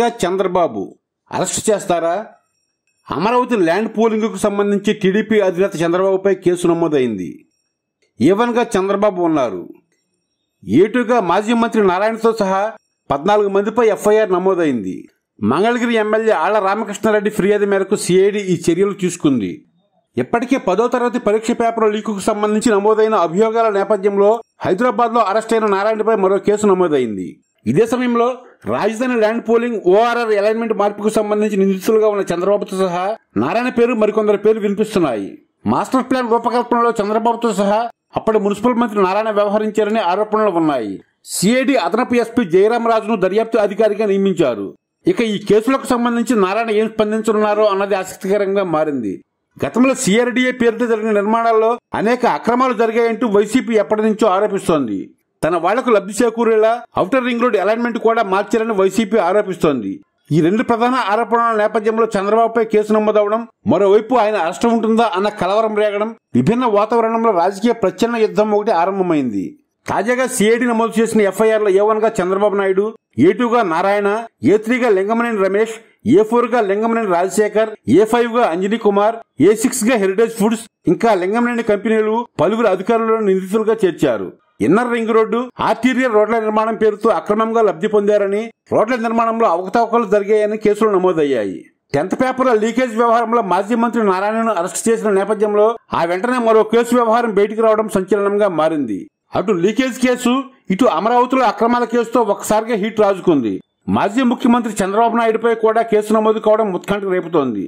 గా చంద్రబాబు అరెస్టు చేస్తారా అమరావతి ల్యాండ్ పోలింగ్కు సంబంధించి టీడీపీ అధినేత చంద్రబాబుపై కేసు నమోదైంది గా చంద్రబాబు ఉన్నారు ఏటుగా మాజీ మంత్రి నారాయణతో సహా పద్నాలుగు మందిపై ఎఫ్ఐఆర్ నమోదైంది మంగళగిరి ఎమ్మెల్యే ఆళ్ల రామకృష్ణారెడ్డి ఫిర్యాదు మేరకు సిఐడి ఈ చర్యలు తీసుకుంది ఇప్పటికే పదో తరగతి పరీక్ష పేపర్ లీకుకు సంబంధించి నమోదైన అభియోగాల నేపథ్యంలో హైదరాబాద్లో అరెస్టైన నారాయణపై మరో కేసు నమోదైంది ఇదే సమయంలో రాజధాని ల్యాండ్ పోలింగ్ ఓఆర్ఆర్ అలైన్మెంట్ మార్పుకు సంబంధించి నిందితులుగా ఉన్న చంద్రబాబుతో సహా నారాయణ పేరు మరికొందరు పేరు వినిపిస్తున్నాయి మాస్టర్ ప్లాన్ రూపకల్పనలో చంద్రబాబుతో సహా అప్పటి మున్సిపల్ మంత్రి నారాయణ వ్యవహరించారనే ఆరోపణలు ఉన్నాయి సిఐడి అదనపు ఎస్పీ జయరామరాజును దర్యాప్తు అధికారిగా నియమించారు ఇక ఈ కేసులకు సంబంధించి నారాయణ ఏం స్పందించనున్నారో అన్నది ఆసక్తికరంగా మారింది గతంలో సిఆర్డీఏ పేరుతో జరిగిన నిర్మాణాల్లో అనేక అక్రమాలు జరిగాయంటూ వైసీపీ ఎప్పటి నుంచో ఆరోపిస్తోంది తన వాళ్లకు లబ్ధి చేకూరేలా ఔటర్ రింగ్ రోడ్ అలైన్మెంట్ కూడా మార్చారని వైసీపీ ఆరోపిస్తోంది ఈ రెండు ప్రధాన ఆరోపణల నేపథ్యంలో చంద్రబాబుపై కేసు నమోదవడం మరోవైపు ఆయన అరెస్టు ఉంటుందా అన్న కలవరం రేగడం విభిన్న వాతావరణంలో రాజకీయ ప్రచన్న యుద్ధం ఒకటి ఆరంభమైంది తాజాగా సిఐడి నమోదు చేసిన ఎఫ్ఐఆర్లో ఏ వన్గా చంద్రబాబు నాయుడు ఏ టూగా నారాయణ ఏ త్రీగా లింగమనేని రమేష్ ఏ ఫోర్ గా లింగమనేని రాజశేఖర్ ఏ ఫైవ్ గా అంజనీ కుమార్ ఏ సిక్స్ గా హెరిటేజ్ ఫుడ్స్ ఇంకా లింగమనేని కంపెనీలు పలువురు అధికారులను నిందితులుగా చేర్చారు ఇన్నర్ రింగ్ రోడ్డు ఆర్టీరియల్ రోడ్ల నిర్మాణం పేరుతో అక్రమంగా లబ్ధి పొందారని రోడ్ల నిర్మాణంలో అవకతవకలు జరిగాయని కేసులు నమోదయ్యాయి టెన్త్ పేపర్ల లీకేజ్ వ్యవహారంలో మాజీ మంత్రి నారాయణను అరెస్ట్ చేసిన నేపథ్యంలో ఆ వెంటనే మరో కేసు వ్యవహారం బయటికి రావడం సంచలనంగా మారింది అటు లీకేజ్ కేసు ఇటు అమరావతిలో అక్రమాల కేసుతో ఒక్కసారిగా హీట్ రాజుకుంది మాజీ ముఖ్యమంత్రి చంద్రబాబు నాయుడుపై కూడా కేసు నమోదు కావడం ఉత్కంఠ రేపుతోంది